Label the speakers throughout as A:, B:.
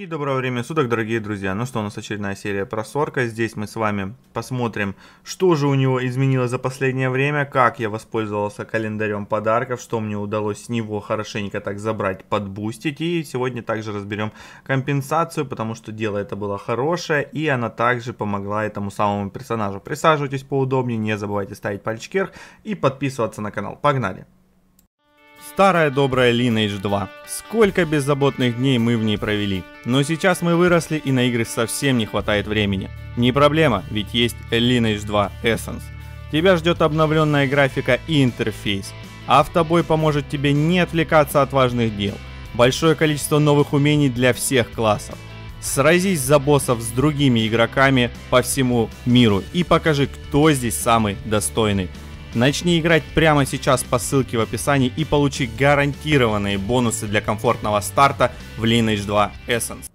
A: И доброго времени суток, дорогие друзья. Ну что, у нас очередная серия про Сорка. Здесь мы с вами посмотрим, что же у него изменилось за последнее время, как я воспользовался календарем подарков, что мне удалось с него хорошенько так забрать, подбустить. И сегодня также разберем компенсацию, потому что дело это было хорошее, и она также помогла этому самому персонажу. Присаживайтесь поудобнее, не забывайте ставить пальчик вверх и подписываться на канал. Погнали! Старая добрая Lineage 2. Сколько беззаботных дней мы в ней провели. Но сейчас мы выросли и на игры совсем не хватает времени. Не проблема, ведь есть Lineage 2 Essence. Тебя ждет обновленная графика и интерфейс. Автобой поможет тебе не отвлекаться от важных дел. Большое количество новых умений для всех классов. Сразись за боссов с другими игроками по всему миру и покажи, кто здесь самый достойный. Начни играть прямо сейчас по ссылке в описании и получи гарантированные бонусы для комфортного старта в Lineage 2 Essence.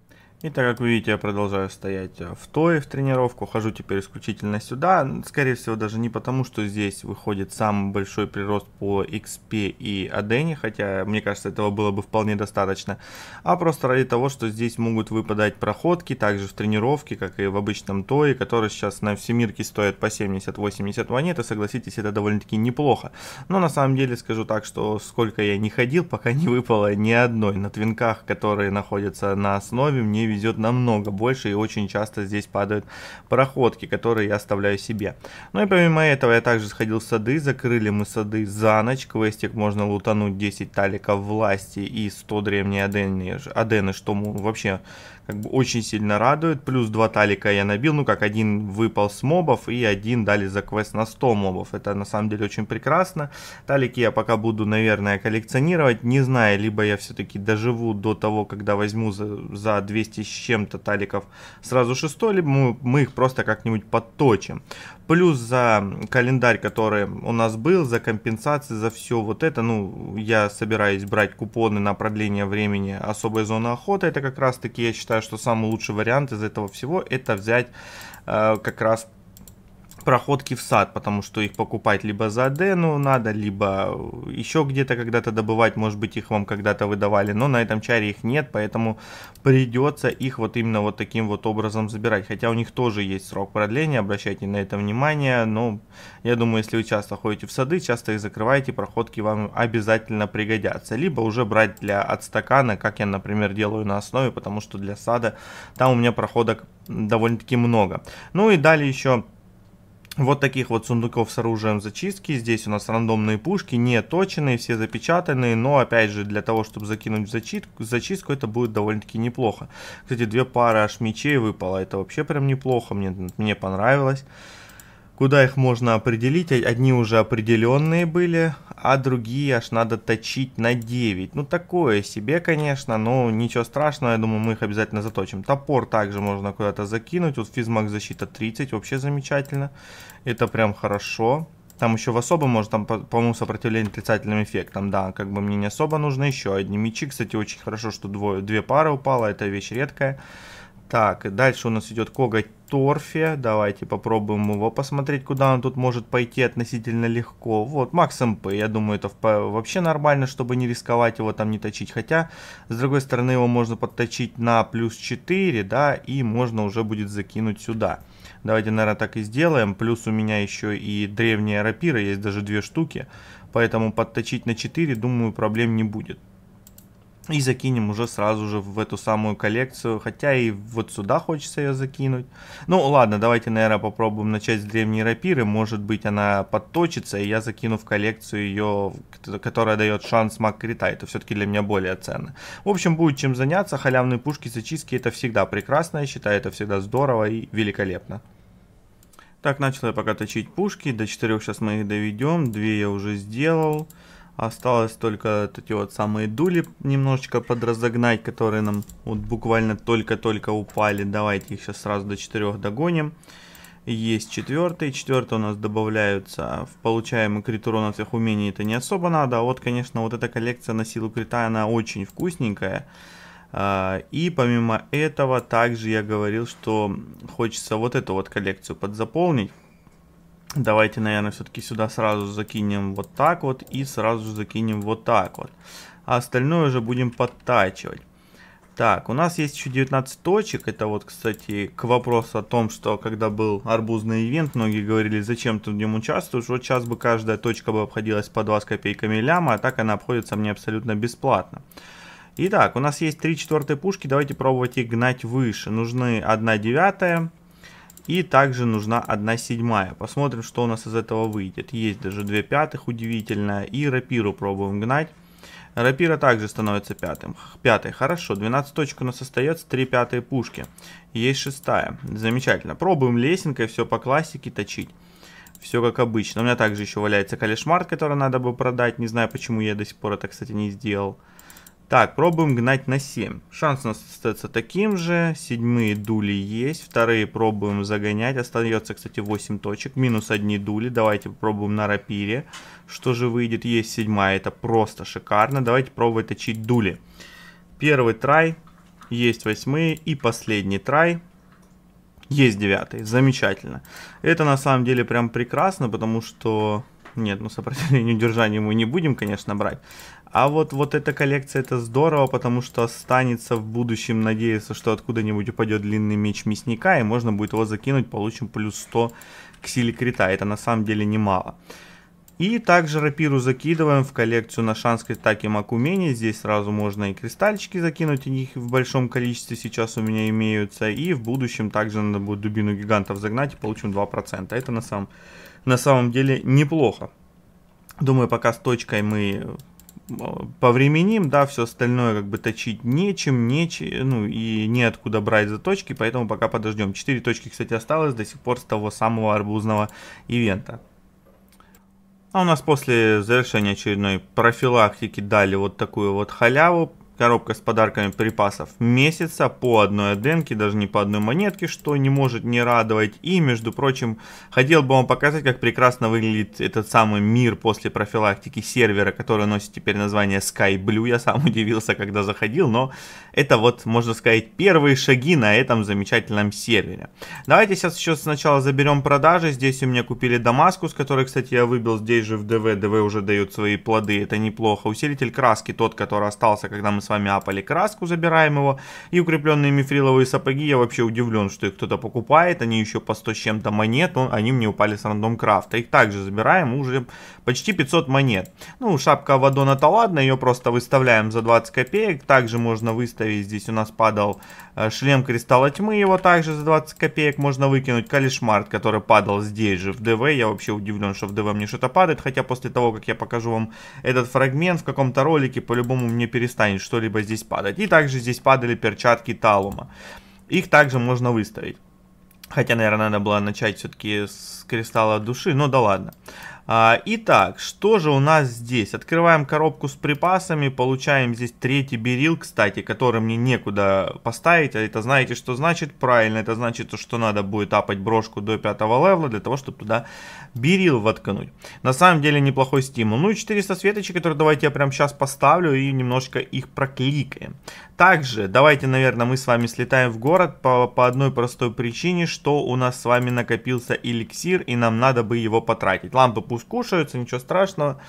A: И так как вы видите, я продолжаю стоять э, в той в тренировку, хожу теперь исключительно сюда. Скорее всего, даже не потому, что здесь выходит самый большой прирост по XP и Адене, хотя, мне кажется, этого было бы вполне достаточно, а просто ради того, что здесь могут выпадать проходки, также в тренировке, как и в обычном тое, который сейчас на всемирке стоит по 70-80 монет, и согласитесь, это довольно-таки неплохо. Но на самом деле скажу так, что сколько я не ходил, пока не выпало ни одной на твинках, которые находятся на основе, мне везет намного больше и очень часто здесь падают пароходки, которые я оставляю себе. Ну и помимо этого я также сходил в сады, закрыли мы сады за ночь, квестик можно лутануть 10 таликов власти и 100 древней адены, адены что вообще как бы очень сильно радует. Плюс два талика я набил, ну как один выпал с мобов и один дали за квест на 100 мобов. Это на самом деле очень прекрасно. Талики я пока буду, наверное, коллекционировать, не знаю, либо я все-таки доживу до того, когда возьму за, за 200 с чем-то таликов сразу 6, либо мы, мы их просто как-нибудь подточим плюс за календарь, который у нас был, за компенсации, за все вот это, ну, я собираюсь брать купоны на продление времени особой зоны охоты, это как раз таки, я считаю, что самый лучший вариант из этого всего, это взять э, как раз проходки в сад, потому что их покупать либо за Адену надо, либо э, еще где-то когда-то добывать, может быть их вам когда-то выдавали, но на этом чаре их нет, поэтому придется их вот именно вот таким вот образом забирать, хотя у них тоже есть срок продления, обращайте на это внимание, но я думаю, если вы часто ходите в сады, часто их закрываете, проходки вам обязательно пригодятся, либо уже брать для от стакана, как я, например, делаю на основе, потому что для сада там у меня проходок довольно-таки много. Ну и далее еще вот таких вот сундуков с оружием зачистки. Здесь у нас рандомные пушки, не точенные, все запечатанные. Но, опять же, для того, чтобы закинуть в зачистку, зачистку это будет довольно-таки неплохо. Кстати, две пары аж мечей выпало. Это вообще прям неплохо, мне, мне понравилось. Куда их можно определить? Одни уже определенные были, а другие аж надо точить на 9. Ну, такое себе, конечно, но ничего страшного, я думаю, мы их обязательно заточим. Топор также можно куда-то закинуть. Вот физмаг защита 30, вообще замечательно. Это прям хорошо. Там еще в особо может, там, по-моему, сопротивление отрицательным эффектам. Да, как бы мне не особо нужно еще одни мечи. Кстати, очень хорошо, что двое, две пары упало, это вещь редкая. Так, дальше у нас идет коготь торфе. Давайте попробуем его посмотреть, куда он тут может пойти относительно легко. Вот, Макс МП, я думаю, это вообще нормально, чтобы не рисковать его там не точить. Хотя, с другой стороны, его можно подточить на плюс 4, да, и можно уже будет закинуть сюда. Давайте, наверное, так и сделаем. Плюс у меня еще и древняя рапира, есть даже две штуки. Поэтому подточить на 4, думаю, проблем не будет и закинем уже сразу же в эту самую коллекцию. Хотя и вот сюда хочется ее закинуть. Ну ладно, давайте, наверное, попробуем начать с древней рапиры. Может быть, она подточится, и я закину в коллекцию ее, которая дает шанс маг крита. Это все-таки для меня более ценно. В общем, будет чем заняться. Халявные пушки, зачистки, это всегда прекрасно, я считаю, это всегда здорово и великолепно. Так, начал я пока точить пушки. До 4 сейчас мы их доведем. 2 я уже сделал. Осталось только эти вот самые дули немножечко подразогнать, которые нам вот буквально только-только упали. Давайте их сейчас сразу до четырех догоним. Есть четвертый. Четвертый у нас добавляются в получаемый крит урона всех умений. Это не особо надо. А вот, конечно, вот эта коллекция на силу крита, она очень вкусненькая. А, и помимо этого, также я говорил, что хочется вот эту вот коллекцию подзаполнить. Давайте, наверное, все-таки сюда сразу закинем вот так вот и сразу же закинем вот так вот. А остальное уже будем подтачивать. Так, у нас есть еще 19 точек. Это вот, кстати, к вопросу о том, что когда был арбузный ивент, многие говорили, зачем ты в нем участвуешь. Вот сейчас бы каждая точка бы обходилась по 2 с копейками ляма, а так она обходится мне абсолютно бесплатно. Итак, у нас есть 3 четвертые пушки, давайте пробовать их гнать выше. Нужны 1 девятая, и также нужна 1 седьмая. Посмотрим, что у нас из этого выйдет. Есть даже 2 пятых, удивительно. И рапиру пробуем гнать. Рапира также становится пятым. Пятый, хорошо. 12 точек у нас остается, 3 пятые пушки. Есть шестая. Замечательно. Пробуем лесенкой все по классике точить. Все как обычно. У меня также еще валяется калешмарт, который надо бы продать. Не знаю, почему я до сих пор это, кстати, не сделал. Так, пробуем гнать на 7. Шанс у нас остается таким же. Седьмые дули есть. Вторые пробуем загонять. Остается, кстати, 8 точек. Минус одни дули. Давайте попробуем на рапире. Что же выйдет? Есть седьмая. Это просто шикарно. Давайте пробовать точить дули. Первый трай. Есть восьмые. И последний трай. Есть девятый. Замечательно. Это на самом деле прям прекрасно, потому что нет, ну сопротивление удержания мы не будем, конечно, брать. А вот, вот эта коллекция, это здорово, потому что останется в будущем надеяться, что откуда-нибудь упадет длинный меч мясника, и можно будет его закинуть, получим плюс 100 к силе крита. Это на самом деле немало. И также рапиру закидываем в коллекцию на шанской таки Макумени. Здесь сразу можно и кристальчики закинуть, они их в большом количестве сейчас у меня имеются. И в будущем также надо будет дубину гигантов загнать и получим 2%. Это на самом, на самом деле неплохо. Думаю, пока с точкой мы э, повременим, да, все остальное как бы точить нечем, нечем, ну и неоткуда брать за точки, поэтому пока подождем. 4 точки, кстати, осталось до сих пор с того самого арбузного ивента. А у нас после завершения очередной профилактики дали вот такую вот халяву коробка с подарками припасов месяца по одной денке, даже не по одной монетке, что не может не радовать. И, между прочим, хотел бы вам показать, как прекрасно выглядит этот самый мир после профилактики сервера, который носит теперь название Sky Blue. Я сам удивился, когда заходил, но это вот, можно сказать, первые шаги на этом замечательном сервере. Давайте сейчас еще сначала заберем продажи. Здесь у меня купили с который, кстати, я выбил здесь же в ДВ. ДВ уже дает свои плоды, это неплохо. Усилитель краски тот, который остался, когда мы с вами апали краску, забираем его. И укрепленные мифриловые сапоги, я вообще удивлен, что их кто-то покупает. Они еще по 100 с чем-то монет, он, они мне упали с рандом крафта. Их также забираем, уже почти 500 монет. Ну, шапка Авадона-то ладно, ее просто выставляем за 20 копеек. Также можно выставить, здесь у нас падал э, шлем Кристалла Тьмы, его также за 20 копеек можно выкинуть. Калишмарт, который падал здесь же в ДВ, я вообще удивлен, что в ДВ мне что-то падает. Хотя после того, как я покажу вам этот фрагмент в каком-то ролике, по-любому мне перестанет что что-либо здесь падать. И также здесь падали перчатки Талума. Их также можно выставить. Хотя, наверное, надо было начать все-таки с кристалла души, но да ладно. А, итак, что же у нас здесь? Открываем коробку с припасами, получаем здесь третий берил, кстати, который мне некуда поставить. А это знаете, что значит? Правильно, это значит, что надо будет апать брошку до пятого левла, для того, чтобы туда берил воткнуть. На самом деле неплохой стимул. Ну и 400 светочек, которые давайте я прямо сейчас поставлю и немножко их прокликаем. Также давайте, наверное, мы с вами слетаем в город по, по одной простой причине, что у нас с вами накопился эликсир и нам надо бы его потратить. Лампы пусть кушаются, ничего страшного.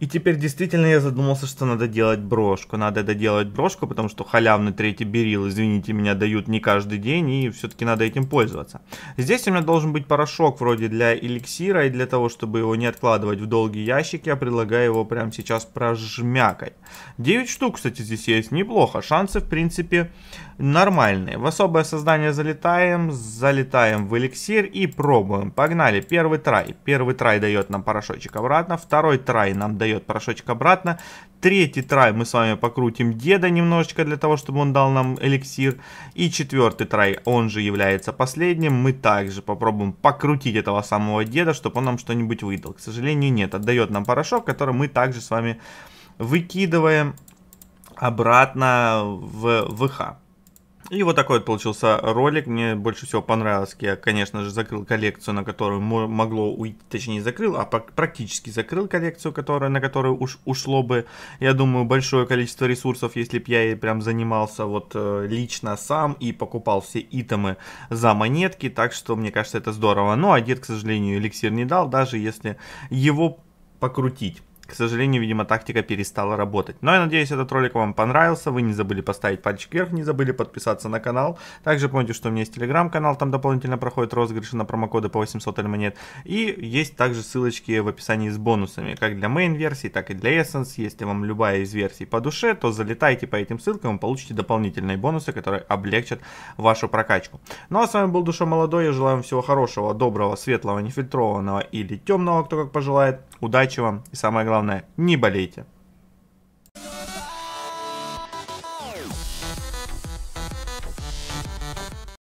A: И теперь действительно я задумался, что надо делать брошку. Надо доделать брошку, потому что халявный третий берил, извините меня, дают не каждый день, и все-таки надо этим пользоваться. Здесь у меня должен быть порошок вроде для эликсира, и для того, чтобы его не откладывать в долгий ящик, я предлагаю его прямо сейчас прожмякать. 9 штук, кстати, здесь есть, неплохо. Шансы, в принципе, нормальные. В особое создание залетаем, залетаем в эликсир и пробуем. Погнали, первый трай. Первый трай дает нам нам порошочек обратно. Второй трай нам дает порошочек обратно. Третий трай мы с вами покрутим деда немножечко для того, чтобы он дал нам эликсир. И четвертый трай, он же является последним. Мы также попробуем покрутить этого самого деда, чтобы он нам что-нибудь выдал. К сожалению, нет. Отдает нам порошок, который мы также с вами выкидываем обратно в ВХ. И вот такой вот получился ролик. Мне больше всего понравилось. Я, конечно же, закрыл коллекцию, на которую могло уйти, точнее, закрыл, а практически закрыл коллекцию, которая, на которую уш, ушло бы, я думаю, большое количество ресурсов, если бы я и прям занимался вот э, лично сам и покупал все итемы за монетки. Так что, мне кажется, это здорово. Ну, а дед, к сожалению, эликсир не дал, даже если его покрутить. К сожалению, видимо, тактика перестала работать. Но я надеюсь, этот ролик вам понравился. Вы не забыли поставить пальчик вверх, не забыли подписаться на канал. Также помните, что у меня есть телеграм-канал, там дополнительно проходят розыгрыши на промокоды по 800 монет. И есть также ссылочки в описании с бонусами, как для main-версии, так и для Essence. Если вам любая из версий по душе, то залетайте по этим ссылкам и получите дополнительные бонусы, которые облегчат вашу прокачку. Ну а с вами был Душа Молодой. Я желаю вам всего хорошего, доброго, светлого, нефильтрованного или темного, кто как пожелает. Удачи вам и самое главное, не болейте.